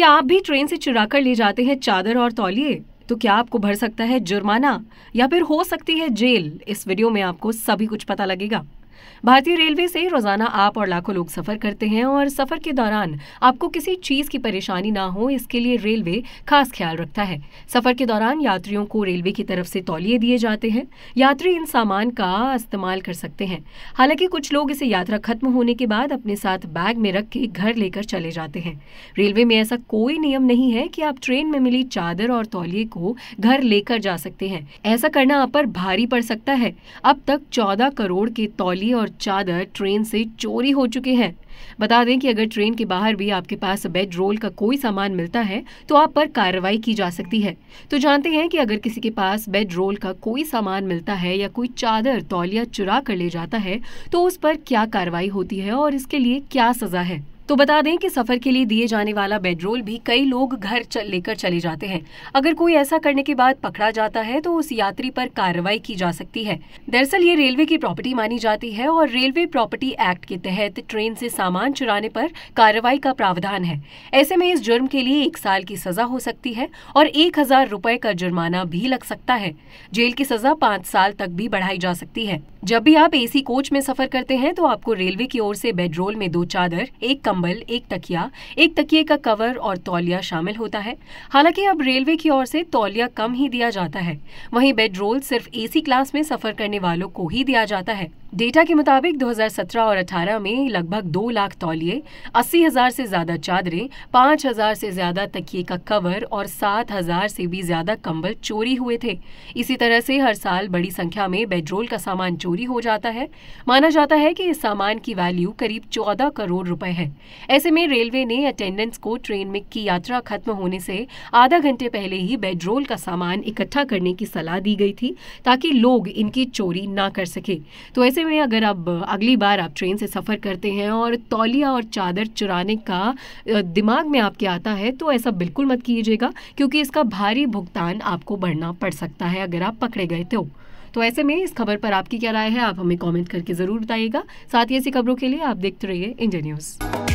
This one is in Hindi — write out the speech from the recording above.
क्या आप भी ट्रेन से चुरा कर ले जाते हैं चादर और तौलिए तो क्या आपको भर सकता है जुर्माना या फिर हो सकती है जेल इस वीडियो में आपको सभी कुछ पता लगेगा भारतीय रेलवे से रोजाना आप और लाखों लोग सफर करते हैं और सफर के दौरान आपको किसी चीज की परेशानी ना हो इसके लिए रेलवे खास ख्याल रखता है सफर के दौरान यात्रियों को रेलवे की तरफ से तौलिए दिए जाते हैं यात्री इन सामान का इस्तेमाल कर सकते हैं हालांकि कुछ लोग इसे यात्रा खत्म होने के बाद अपने साथ बैग में रख के घर लेकर चले जाते हैं रेलवे में ऐसा कोई नियम नहीं है कि आप ट्रेन में मिली चादर और तौलिए को घर लेकर जा सकते हैं ऐसा करना आप पर भारी पड़ सकता है अब तक चौदह करोड़ के तौलिए साड़ी और चादर ट्रेन से चोरी हो चुके हैं बता दें कि अगर ट्रेन के बाहर भी आपके पास बेड रोल का कोई सामान मिलता है तो आप पर कार्रवाई की जा सकती है तो जानते हैं कि अगर किसी के पास बेड रोल का कोई सामान मिलता है या कोई चादर तौलिया चुरा कर ले जाता है तो उस पर क्या कार्रवाई होती है और इसके लिए क्या सजा है तो बता दें कि सफ़र के लिए दिए जाने वाला बेडरोल भी कई लोग घर चल लेकर चले जाते हैं अगर कोई ऐसा करने के बाद पकड़ा जाता है तो उस यात्री पर कार्रवाई की जा सकती है दरअसल ये रेलवे की प्रॉपर्टी मानी जाती है और रेलवे प्रॉपर्टी एक्ट के तहत ट्रेन से सामान चुराने पर कार्रवाई का प्रावधान है ऐसे में इस जुर्म के लिए एक साल की सजा हो सकती है और एक हजार रुपए का जुर्माना भी लग सकता है जेल की सजा पाँच साल तक भी बढ़ाई जा सकती है जब भी आप एसी कोच में सफर करते हैं तो आपको रेलवे की ओर से बेडरोल में दो चादर एक कम कंबल एक तकिया एक तकिए का कवर और तौलिया शामिल होता है हालांकि अब रेलवे की ओर से तौलिया कम ही दिया जाता है वहीं बेड रोल सिर्फ एसी क्लास में सफर करने वालों को ही दिया जाता है डेटा के मुताबिक 2017 और 18 में लगभग दो लाख तौलिए अस्सी हज़ार से ज़्यादा चादरें पाँच हज़ार से ज़्यादा तकिए का कवर और सात हज़ार से भी ज़्यादा कंबल चोरी हुए थे इसी तरह से हर साल बड़ी संख्या में बेडरोल का सामान चोरी हो जाता है माना जाता है कि इस सामान की वैल्यू करीब चौदह करोड़ रुपए है ऐसे में रेलवे ने अटेंडेंस को ट्रेन में की यात्रा खत्म होने से आधा घंटे पहले ही बेडरोल का सामान इकट्ठा करने की सलाह दी गई थी ताकि लोग इनकी चोरी ना कर सके तो ऐसे ऐसे में अगर अब अगली बार आप ट्रेन से सफ़र करते हैं और तौलिया और चादर चुराने का दिमाग में आपके आता है तो ऐसा बिल्कुल मत कीजिएगा क्योंकि इसका भारी भुगतान आपको बढ़ना पड़ सकता है अगर आप पकड़े गए तो तो ऐसे में इस खबर पर आपकी क्या राय है आप हमें कमेंट करके ज़रूर बताइएगा साथ ही ऐसी खबरों के लिए आप देखते रहिए इंडिया न्यूज़